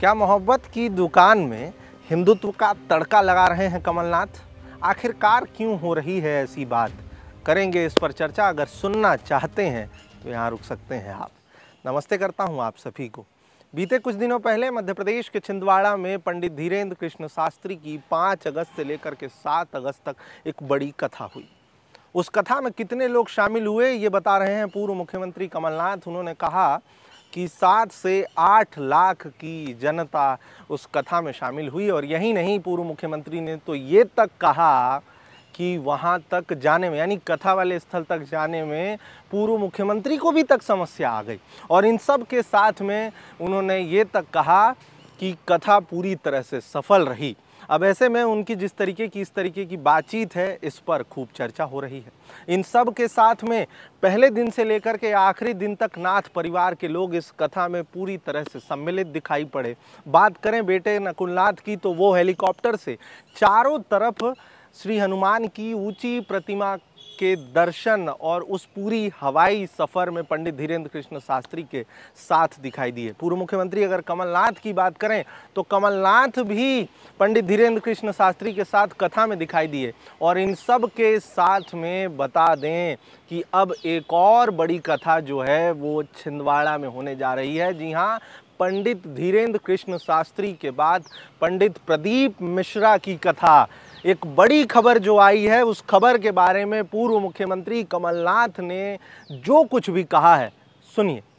क्या मोहब्बत की दुकान में हिंदुत्व का तड़का लगा रहे हैं कमलनाथ आखिरकार क्यों हो रही है ऐसी बात करेंगे इस पर चर्चा अगर सुनना चाहते हैं तो यहाँ रुक सकते हैं आप नमस्ते करता हूँ आप सभी को बीते कुछ दिनों पहले मध्य प्रदेश के छिंदवाड़ा में पंडित धीरेन्द्र कृष्ण शास्त्री की पाँच अगस्त से लेकर के सात अगस्त तक एक बड़ी कथा हुई उस कथा में कितने लोग शामिल हुए ये बता रहे हैं पूर्व मुख्यमंत्री कमलनाथ उन्होंने कहा कि सात से आठ लाख की जनता उस कथा में शामिल हुई और यही नहीं पूर्व मुख्यमंत्री ने तो ये तक कहा कि वहाँ तक जाने में यानी कथा वाले स्थल तक जाने में पूर्व मुख्यमंत्री को भी तक समस्या आ गई और इन सब के साथ में उन्होंने ये तक कहा की कथा पूरी तरह से सफल रही अब ऐसे में उनकी जिस तरीके की इस तरीके की बातचीत है इस पर खूब चर्चा हो रही है इन सब के साथ में पहले दिन से लेकर के आखिरी दिन तक नाथ परिवार के लोग इस कथा में पूरी तरह से सम्मिलित दिखाई पड़े बात करें बेटे नकुलनाथ की तो वो हेलीकॉप्टर से चारों तरफ श्री हनुमान की ऊंची प्रतिमा के दर्शन और उस पूरी हवाई सफ़र में पंडित धीरेन्द्र कृष्ण शास्त्री के साथ दिखाई दिए पूर्व मुख्यमंत्री अगर कमलनाथ की बात करें तो कमलनाथ भी पंडित धीरेन्द्र कृष्ण शास्त्री के साथ कथा में दिखाई दिए और इन सब के साथ में बता दें कि अब एक और बड़ी कथा जो है वो छिंदवाड़ा में होने जा रही है जी हाँ पंडित धीरेन्द्र कृष्ण शास्त्री के बाद पंडित प्रदीप मिश्रा की कथा एक बड़ी खबर जो आई है उस खबर के बारे में पूर्व मुख्यमंत्री कमलनाथ ने जो कुछ भी कहा है सुनिए